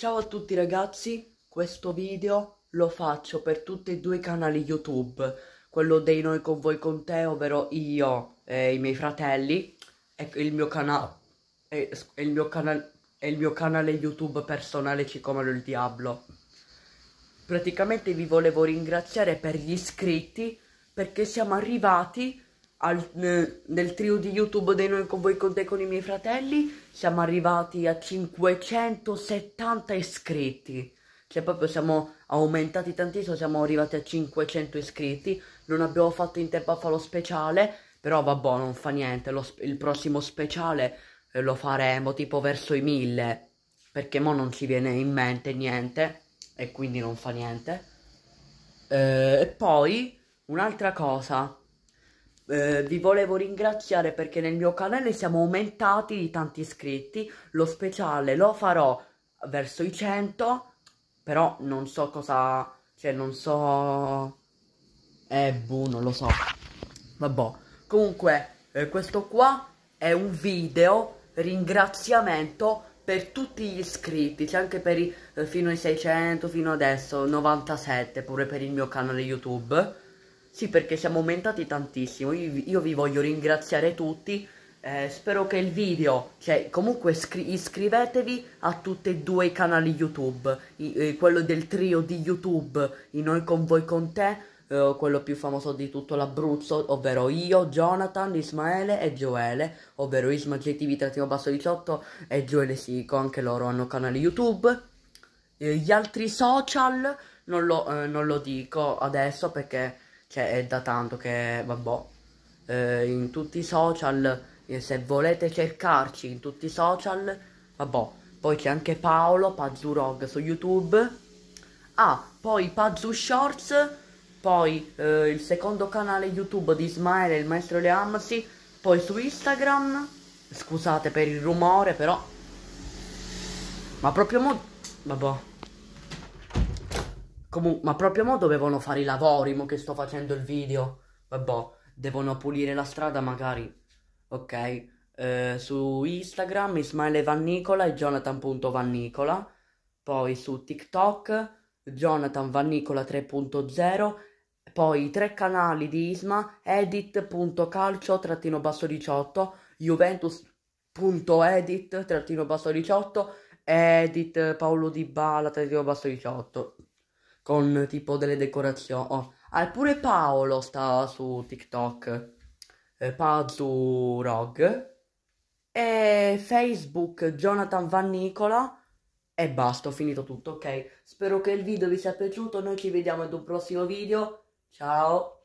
Ciao a tutti ragazzi, questo video lo faccio per tutti e due i canali YouTube, quello dei Noi con voi con te, ovvero io e i miei fratelli, ecco, e il mio canale, il mio canale, il mio canale YouTube personale Cicomalo il Diablo. Praticamente vi volevo ringraziare per gli iscritti perché siamo arrivati al, nel trio di YouTube dei Noi con voi con te con i miei fratelli siamo arrivati a 570 iscritti. Cioè proprio siamo aumentati tantissimo, siamo arrivati a 500 iscritti. Non abbiamo fatto in tempo a fare lo speciale, però vabbè non fa niente. Lo, il prossimo speciale eh, lo faremo tipo verso i 1000 perché mo non ci viene in mente niente e quindi non fa niente. Eh, e poi un'altra cosa eh, vi volevo ringraziare perché nel mio canale siamo aumentati di tanti iscritti, lo speciale lo farò verso i 100, però non so cosa, cioè non so, eh boh, non lo so, vabbè, comunque eh, questo qua è un video ringraziamento per tutti gli iscritti, cioè anche per i, eh, fino ai 600, fino adesso, 97 pure per il mio canale YouTube, sì, perché siamo aumentati tantissimo. Io, io vi voglio ringraziare tutti. Eh, spero che il video, cioè comunque iscrivetevi a tutti e due i canali YouTube, I, eh, quello del trio di YouTube, i Noi con voi con te, eh, quello più famoso di tutto l'Abruzzo, ovvero io, Jonathan, Ismaele e Gioele, ovvero Isma GTV basso 18 e Gioele Sico, anche loro hanno canali YouTube. Eh, gli altri social non lo, eh, non lo dico adesso perché cioè è da tanto che vabbè eh, in tutti i social eh, se volete cercarci in tutti i social vabbè poi c'è anche Paolo Pazzurog su YouTube ah poi Pazzu Shorts poi eh, il secondo canale YouTube di Ismaele il maestro Leamsi poi su Instagram scusate per il rumore però ma proprio mo vabbè Comunque, ma proprio mo dovevano fare i lavori, mo che sto facendo il video. Vabbè, devono pulire la strada magari. Ok, eh, su Instagram Ismaele Vannicola e Jonathan.Vannicola. Poi su TikTok Jonathan Vannicola 3.0. Poi i tre canali di Isma, edit.calcio-18, juventus.edit-18, edit Paolo Di Bala-18 con tipo delle decorazioni. Oh. pure Paolo sta su TikTok, eh, Pazu Rog, e Facebook Jonathan Van Nicola. E basta, ho finito tutto, ok? Spero che il video vi sia piaciuto, noi ci vediamo in un prossimo video, ciao!